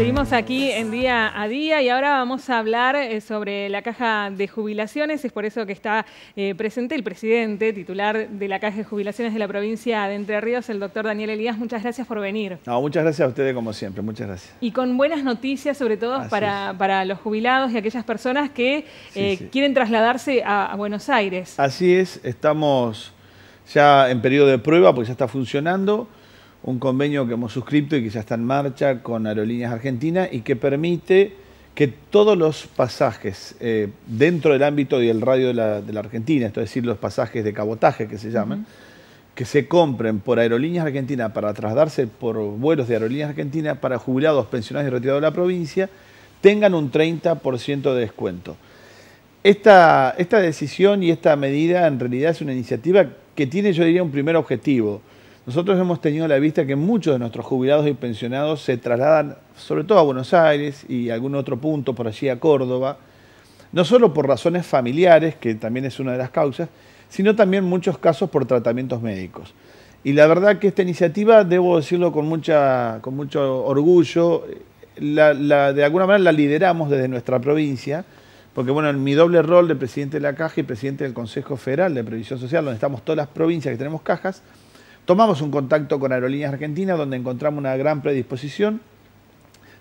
Seguimos aquí en día a día y ahora vamos a hablar eh, sobre la caja de jubilaciones. Es por eso que está eh, presente el presidente titular de la caja de jubilaciones de la provincia de Entre Ríos, el doctor Daniel Elías. Muchas gracias por venir. No, muchas gracias a ustedes como siempre, muchas gracias. Y con buenas noticias sobre todo para, los jubilados y aquellas personas que eh, quieren trasladarse a, a Buenos Aires. Así es, estamos ya en periodo de prueba porque ya está funcionando un convenio que hemos suscrito y que ya está en marcha con Aerolíneas Argentinas y que permite que todos los pasajes eh, dentro del ámbito y el radio de la, Argentina, esto Argentina, es decir, los pasajes de cabotaje que se llaman, que se compren por Aerolíneas Argentinas para trasladarse por vuelos de Aerolíneas Argentinas para jubilados, pensionados y retirados de la provincia, tengan un 30% de descuento. esta decisión y esta medida en realidad es una iniciativa que tiene, yo diría, un primer objetivo nosotros hemos tenido la vista que muchos de nuestros jubilados y pensionados se trasladan sobre todo a Buenos Aires y algún otro punto por allí a Córdoba, no solo por razones familiares, que también es una de las causas, sino también muchos casos por tratamientos médicos. Y la verdad que esta iniciativa, debo decirlo con, mucha, con mucho orgullo, de alguna manera la lideramos desde nuestra provincia, porque bueno, en mi doble rol de presidente de la Caja y presidente del Consejo Federal de Previsión Social, donde estamos todas las provincias que tenemos cajas, Tomamos un contacto con Aerolíneas Argentinas, donde encontramos una gran predisposición.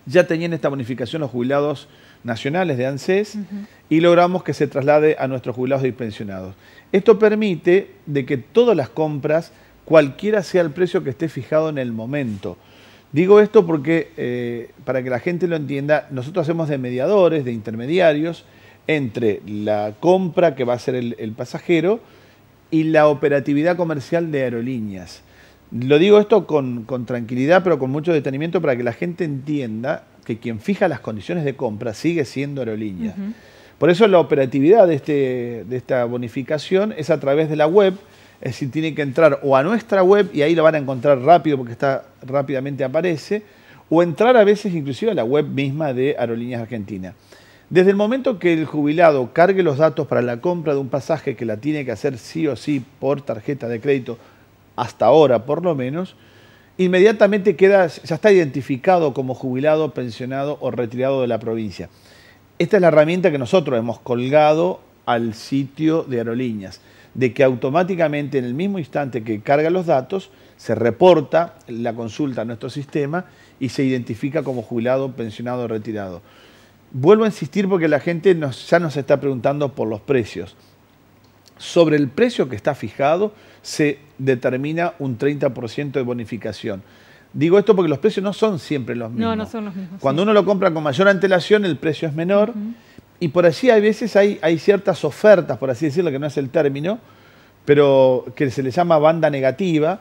Ya tenían esta bonificación los jubilados nacionales de ANSES y logramos que se traslade a nuestros jubilados y Esto permite de que todas las compras, cualquiera sea el precio que esté fijado en el momento. Digo esto porque, eh, para que la gente lo entienda, nosotros hacemos de mediadores, de intermediarios, entre la compra que va a hacer el pasajero, y la operatividad comercial de aerolíneas. Lo digo esto con, tranquilidad, pero con mucho detenimiento para que la gente entienda que quien fija las condiciones de compra sigue siendo Aerolíneas. Por eso la operatividad este, de, esta bonificación es a través de la web, es decir, tiene que entrar o a nuestra web y ahí lo van a encontrar rápido porque está rápidamente aparece, o entrar a veces inclusive a la web misma de Aerolíneas Argentina. Desde el momento que el jubilado cargue los datos para la compra de un pasaje que la tiene que hacer sí o sí por tarjeta de crédito, hasta ahora por lo menos, inmediatamente queda, ya está identificado como jubilado, pensionado o retirado de la provincia. Esta es la herramienta que nosotros hemos colgado al sitio de aerolíneas, de que automáticamente en el mismo instante que carga los datos, se reporta la consulta a nuestro sistema y se identifica como jubilado, pensionado o retirado. Vuelvo a insistir porque la gente ya nos está preguntando por los precios. Sobre el precio que está fijado se determina un 30% de bonificación. Digo esto porque los precios no son siempre los mismos. No, no son los mismos. Cuando uno lo compra con mayor antelación, el precio es menor. Y por así a veces hay, ciertas ofertas, por así decirlo, que no es el término, pero que se le llama banda negativa,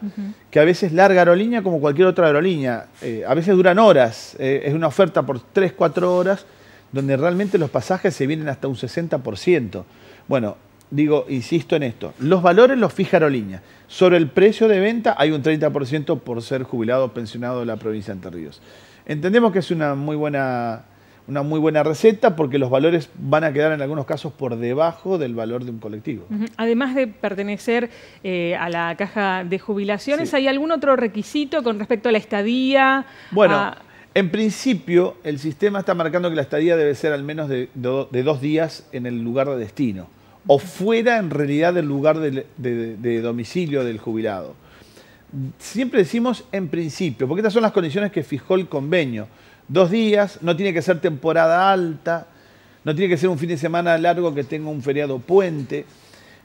que a veces larga aerolínea como cualquier otra aerolínea. Eh, a veces duran horas, eh, es una oferta por 3, 4 horas donde realmente los pasajes se vienen hasta un 60%. Bueno, digo, insisto en esto, los valores los fija Aerolínea. Sobre el precio de venta hay un 30% por ser jubilado o pensionado de la provincia de Entre Ríos. Entendemos que es una muy buena una muy buena receta porque los valores van a quedar en algunos casos por debajo del valor de un colectivo. Además de pertenecer eh, a la caja de jubilaciones, ¿hay algún otro requisito con respecto a la estadía? Bueno, ah, en principio, el sistema está marcando que la estadía debe ser al menos de, dos días en el lugar de destino, o fuera en realidad del lugar de, de, domicilio del jubilado. Siempre decimos en principio, porque estas son las condiciones que fijó el convenio. Dos días, no tiene que ser temporada alta, no tiene que ser un fin de semana largo que tenga un feriado puente.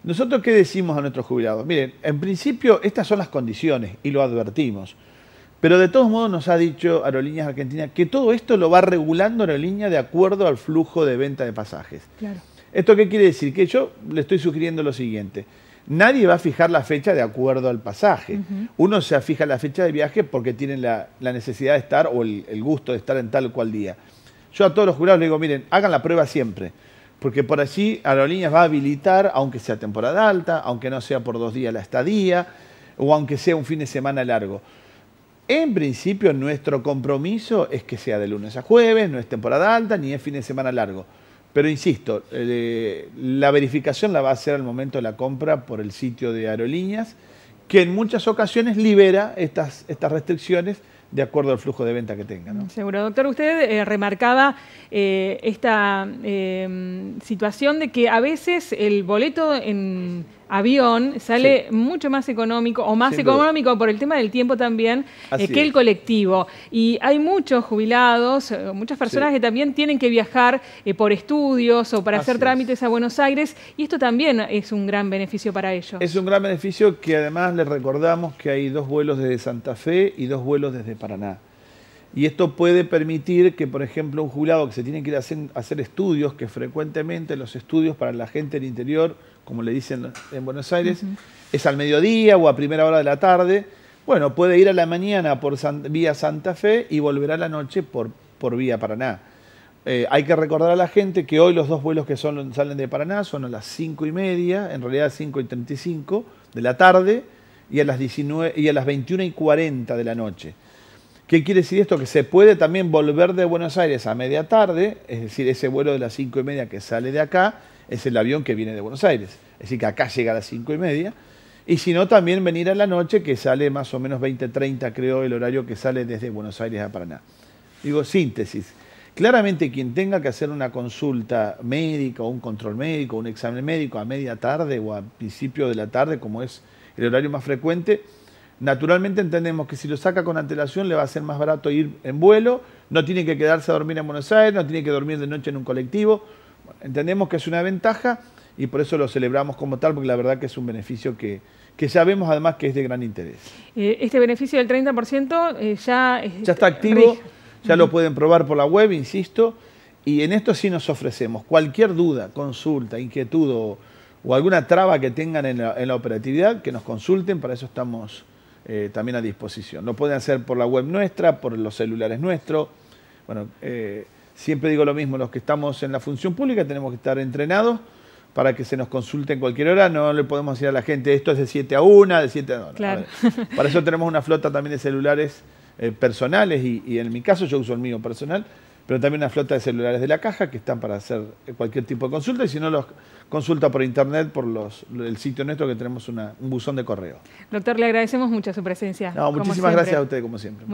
¿Nosotros qué decimos a nuestros jubilados? Miren, en principio estas son las condiciones y lo advertimos. Pero de todos modos nos ha dicho Aerolíneas Argentinas que todo esto lo va regulando Aerolínea de acuerdo al flujo de venta de pasajes. Claro. ¿Esto qué quiere decir? Que yo le estoy sugiriendo lo siguiente. Nadie va a fijar la fecha de acuerdo al pasaje. Uno se fija la fecha de viaje porque tiene la, necesidad de estar o el, el, gusto de estar en tal cual día. Yo a todos los jurados les digo, miren, hagan la prueba siempre. Porque por allí Aerolíneas va a habilitar, aunque sea temporada alta, aunque no sea por dos días la estadía, o aunque sea un fin de semana largo. En principio, nuestro compromiso es que sea de lunes a jueves, no es temporada alta ni es fin de semana largo. Pero insisto, eh, la verificación la va a hacer al momento de la compra por el sitio de aerolíneas, que en muchas ocasiones libera estas, estas restricciones de acuerdo al flujo de venta que tenga. Seguro, doctor. Usted eh, remarcaba eh, esta situación de que a veces el boleto en avión sale mucho más económico o más económico por el tema del tiempo también eh, que el colectivo. Y hay muchos jubilados, eh, muchas personas que también tienen que viajar eh, por estudios o para hacer trámites a Buenos Aires y esto también es un gran beneficio para ellos. Es un gran beneficio que además les recordamos que hay dos vuelos desde Santa Fe y dos vuelos desde Paraná. Y esto puede permitir que, por ejemplo, un jubilado que se tiene que ir a hacer, estudios, que frecuentemente los estudios para la gente del interior, como le dicen en Buenos Aires, es al mediodía o a primera hora de la tarde. Bueno, puede ir a la mañana por vía Santa Fe y volver a la noche por, por vía Paraná. Eh, hay que recordar a la gente que hoy los dos vuelos que salen de Paraná son a las 5 y media, en realidad 5 y 35 de la tarde, y a las, 19, y a las 21 y 40 de la noche. ¿Qué quiere decir esto? Que se puede también volver de Buenos Aires a media tarde, es decir, ese vuelo de las 5 y media que sale de acá es el avión que viene de Buenos Aires. Es decir, que acá llega a las 5 y media. Y si no, también venir a la noche, que sale más o menos 20.30, creo, el horario que sale desde Buenos Aires a Paraná. Digo, síntesis. Claramente quien tenga que hacer una consulta médica o un control médico, un examen médico a media tarde o a principio de la tarde, como es el horario más frecuente, Naturalmente entendemos que si lo saca con antelación le va a ser más barato ir en vuelo, no tiene que quedarse a dormir en Buenos Aires, no tiene que dormir de noche en un colectivo. Entendemos que es una ventaja y por eso lo celebramos como tal, porque la verdad que es un beneficio que, ya vemos además que es de gran interés. Eh, este beneficio del 30% eh, ya... ya está activo, ya lo pueden probar por la web, insisto, y en esto sí nos ofrecemos. Cualquier duda, consulta, inquietud o, alguna traba que tengan en la operatividad, que nos consulten, para eso estamos eh, también a disposición. Lo pueden hacer por la web nuestra, por los celulares nuestros. Bueno, eh, siempre digo lo mismo, los que estamos en la función pública tenemos que estar entrenados para que se nos consulte en cualquier hora, no le podemos decir a la gente esto es de 7 a 1, de 7 a 2. claro. para eso tenemos una flota también de celulares eh, personales y en mi caso yo uso el mío personal pero también una flota de celulares de la caja que están para hacer cualquier tipo de consulta y si no los consulta por internet, por los, el sitio nuestro que tenemos un buzón de correo. Doctor, le agradecemos mucho su presencia. No, muchísimas gracias a usted como siempre.